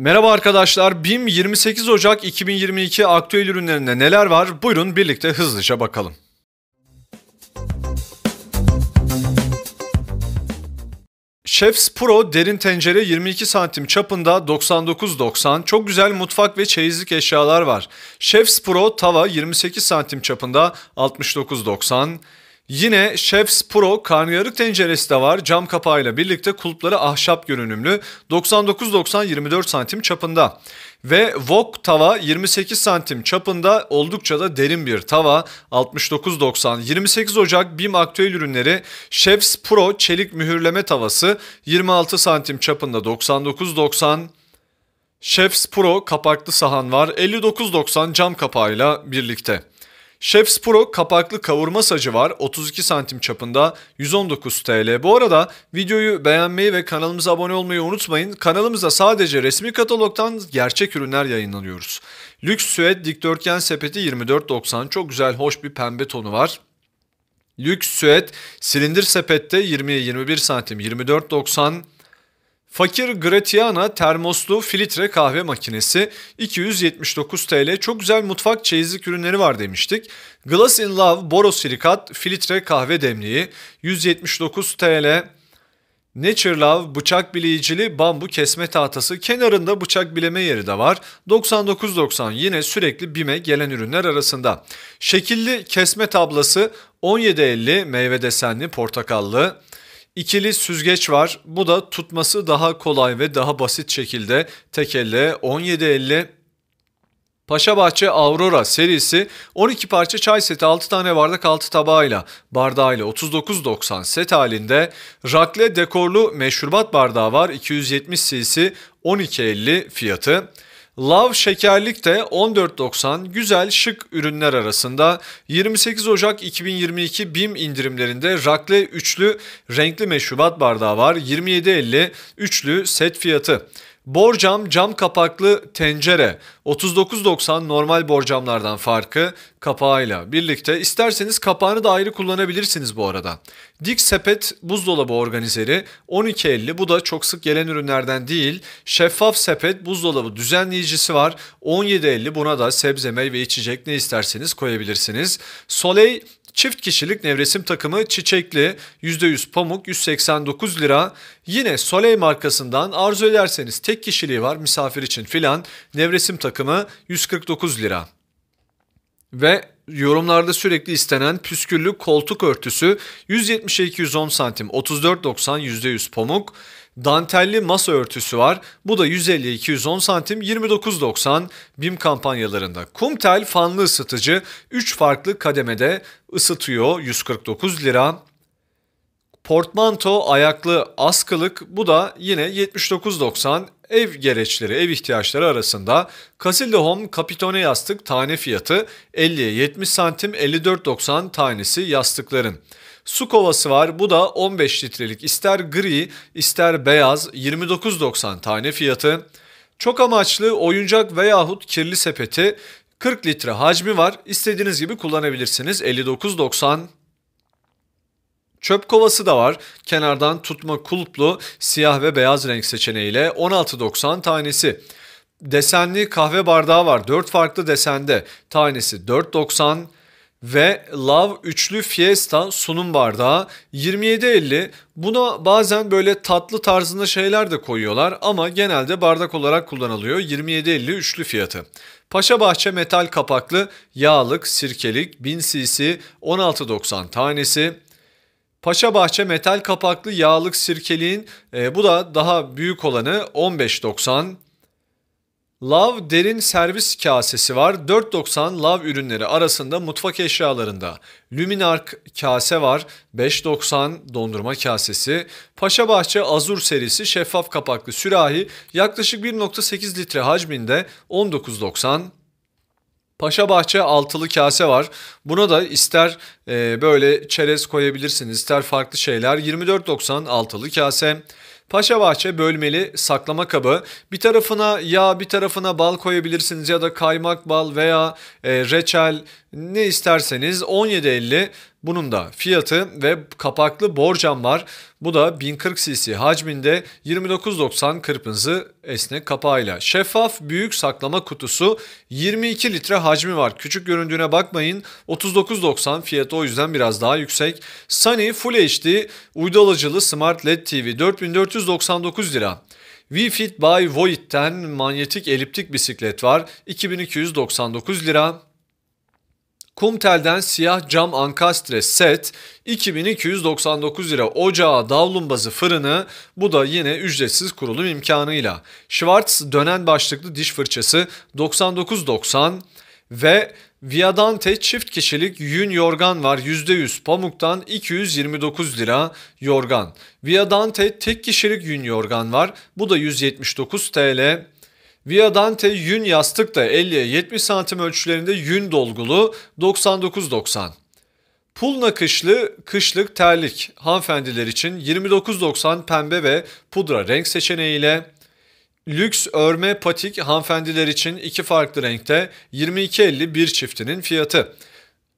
Merhaba arkadaşlar, BİM 28 Ocak 2022 aktüel ürünlerinde neler var? Buyurun birlikte hızlıca bakalım. Chefs Pro derin tencere 22 santim çapında 99.90 çok güzel mutfak ve çeyizlik eşyalar var. Chefs Pro tava 28 santim çapında 69.90 Yine Chefs Pro karnıyarık tenceresi de var. Cam kapağıyla birlikte kulpları ahşap görünümlü. 99-90-24 santim çapında. Ve wok tava 28 santim çapında oldukça da derin bir tava 69.90 28 Ocak BİM aktüel ürünleri Chefs Pro çelik mühürleme tavası 26 santim çapında 99.90 Chefs Pro kapaklı sahan var 59.90 cam kapağıyla birlikte. Chefs Pro kapaklı kavurma sacı var 32 santim çapında 119 TL. Bu arada videoyu beğenmeyi ve kanalımıza abone olmayı unutmayın. Kanalımızda sadece resmi katalogdan gerçek ürünler yayınlanıyoruz. Lüks süet dikdörtgen sepeti 24.90 çok güzel hoş bir pembe tonu var. Lüks süet silindir sepette 20 21 santim 24.90 Fakir Gratiana termoslu filtre kahve makinesi 279 TL. Çok güzel mutfak çeyizlik ürünleri var demiştik. Glass in Love borosilikat filtre kahve demliği 179 TL. Nature Love bıçak bileyicili bambu kesme tahtası kenarında bıçak bileme yeri de var. 99.90 yine sürekli bime gelen ürünler arasında. Şekilli kesme tablası 17.50 meyve desenli portakallı. İkili süzgeç var. Bu da tutması daha kolay ve daha basit şekilde tek elle 17.50 Paşabahçe Aurora serisi 12 parça çay seti 6 tane bardak 6 tabağıyla bardağıyla 39.90 set halinde. Rakle dekorlu meşrubat bardağı var 270 cc 12.50 fiyatı. Love şekerlik de 14.90 güzel şık ürünler arasında 28 Ocak 2022 BİM indirimlerinde Rakle üçlü renkli meşrubat bardağı var 27.50 üçlü set fiyatı. Borcam cam kapaklı tencere 39.90 normal borcamlardan farkı kapağıyla birlikte isterseniz kapağını da ayrı kullanabilirsiniz bu arada. Dik sepet buzdolabı organizeri 12.50 bu da çok sık gelen ürünlerden değil. Şeffaf sepet buzdolabı düzenleyicisi var 17.50 buna da sebze meyve içecek ne isterseniz koyabilirsiniz. Soleil Çift kişilik nevresim takımı çiçekli, %100 pamuk 189 lira. Yine Soleil markasından arzu ederseniz tek kişiliği var misafir için filan nevresim takımı 149 lira. Ve yorumlarda sürekli istenen püsküllü koltuk örtüsü 170-210 santim 34.90 %100 pamuk. Dantelli masa örtüsü var. Bu da 150-210 santim 29.90 BİM kampanyalarında. Kumtel fanlı ısıtıcı 3 farklı kademede ısıtıyor 149 lira. Portmanto ayaklı askılık bu da yine 79.90 ev gereçleri, ev ihtiyaçları arasında Casilda Home Capitone yastık tane fiyatı 50'ye 70 santim 54.90 tanesi yastıkların. Su kovası var bu da 15 litrelik ister gri ister beyaz 29.90 tane fiyatı. Çok amaçlı oyuncak veyahut kirli sepeti 40 litre hacmi var. istediğiniz gibi kullanabilirsiniz 59.90 Çöp kovası da var. Kenardan tutma kulplu siyah ve beyaz renk seçeneğiyle 16.90 tanesi. Desenli kahve bardağı var. 4 farklı desende. Tanesi 4.90 ve Love üçlü Fiesta sunum bardağı 27.50. Buna bazen böyle tatlı tarzında şeyler de koyuyorlar ama genelde bardak olarak kullanılıyor. 27.50 üçlü fiyatı. Paşa Bahçe metal kapaklı yağlık sirkelik 1000 cc 16.90 tanesi. Paşa Bahçe metal kapaklı yağlık sirkeliğin e, bu da daha büyük olanı 15.90. Lav derin servis kasesi var. 4.90 Lav ürünleri arasında mutfak eşyalarında. Luminark kase var. 5.90 dondurma kasesi. Paşa Bahçe Azur serisi şeffaf kapaklı sürahi yaklaşık 1.8 litre hacminde 19.90. Paşa Bahçe altılı kase var. Buna da ister e, böyle çerez koyabilirsiniz, ister farklı şeyler. 24.90 altılı kase. Paşa Bahçe bölmeli saklama kabı. Bir tarafına yağ, bir tarafına bal koyabilirsiniz ya da kaymak bal veya e, reçel ne isterseniz 17.50 bunun da fiyatı ve kapaklı borcam var. Bu da 1040 cc hacminde 29.90 kırpınızı esnek kapağıyla. Şeffaf büyük saklama kutusu 22 litre hacmi var. Küçük göründüğüne bakmayın 39.90 fiyatı o yüzden biraz daha yüksek. Sunny Full HD uydu alıcılı Smart LED TV 4499 lira. WeFit by Void'ten manyetik eliptik bisiklet var 2299 lira. Kumtel'den siyah cam ankastre set 2299 lira ocağa davlumbazı fırını bu da yine ücretsiz kurulum imkanıyla. Schwartz dönen başlıklı diş fırçası 99.90 ve Viadante çift kişilik yün yorgan var %100 pamuktan 229 lira yorgan. Viadante tek kişilik yün yorgan var bu da 179 TL. Via Dante yün yastık da 50-70 santim ölçülerinde yün dolgulu 99.90. Pul nakışlı kışlık terlik hanımefendiler için 29.90 pembe ve pudra renk seçeneğiyle Lüks örme patik hanımefendiler için iki farklı renkte 22.50 bir çiftinin fiyatı.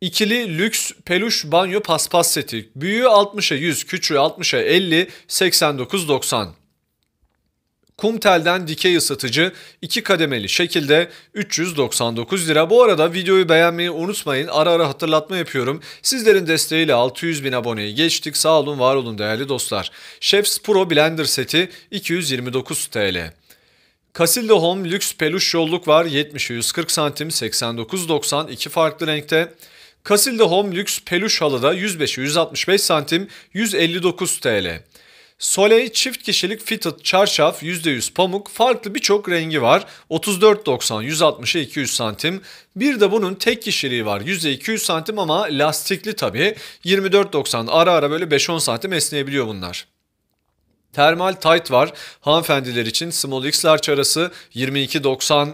İkili lüks peluş banyo paspas seti. Büyüğü 60'a 100, küçüğü 60'a 50, 89.90. Kumtel'den dikey ısıtıcı 2 kademeli şekilde 399 lira. Bu arada videoyu beğenmeyi unutmayın. Ara ara hatırlatma yapıyorum. Sizlerin desteğiyle 600 bin aboneyi geçtik. Sağ olun var olun değerli dostlar. Chefs Pro Blender seti 229 TL. Casilda Home lüks peluş yolluk var 70 140 cm 89.90 iki farklı renkte. Casilda Home lüks peluş halıda 105 165 cm 159 TL. Soleil çift kişilik fitted çarşaf %100 pamuk farklı birçok rengi var. 34.90 160'a 200 santim. Bir de bunun tek kişiliği var %200 santim ama lastikli tabi. 24.90 ara ara böyle 5-10 santim esneyebiliyor bunlar. Termal tight var hanımefendiler için small x large arası 22.90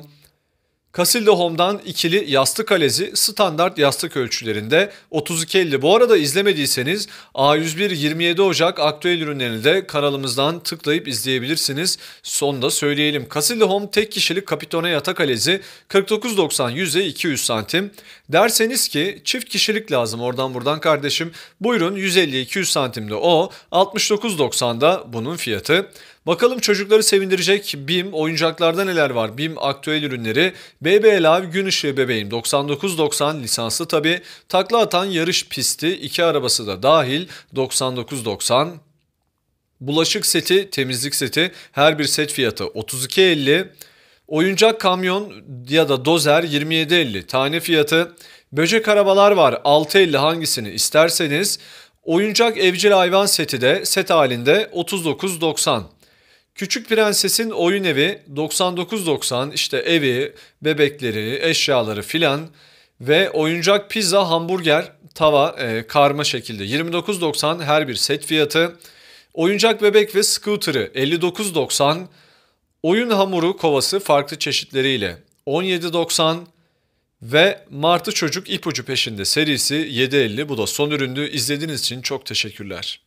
Casilda Home'dan ikili yastık alezi standart yastık ölçülerinde 32.50. Bu arada izlemediyseniz A101 27 Ocak aktüel ürünlerini de kanalımızdan tıklayıp izleyebilirsiniz. Son da söyleyelim. Casilda Home tek kişilik kapitone yatak alezi 49.90 100'e 200 santim. Derseniz ki çift kişilik lazım oradan buradan kardeşim. Buyurun 150-200 santimde o 69.90'da bunun fiyatı. Bakalım çocukları sevindirecek BİM oyuncaklarda neler var? BİM aktüel ürünleri BB Live Gün Işığı Bebeğim 99.90 lisanslı tabi takla atan yarış pisti iki arabası da dahil 99.90 Bulaşık seti, temizlik seti her bir set fiyatı 32.50. Oyuncak kamyon ya da dozer 27.50 tane fiyatı. Böcek arabalar var 6.50 hangisini isterseniz. Oyuncak evcil hayvan seti de set halinde 39.90. Küçük Prenses'in oyun evi 99.90 işte evi, bebekleri, eşyaları filan ve oyuncak pizza, hamburger, tava e, karma şekilde 29.90 her bir set fiyatı. Oyuncak bebek ve scooter'ı 59.90. Oyun hamuru kovası farklı çeşitleriyle 17.90 ve Martı Çocuk ipucu peşinde serisi 7.50 bu da son üründü. İzlediğiniz için çok teşekkürler.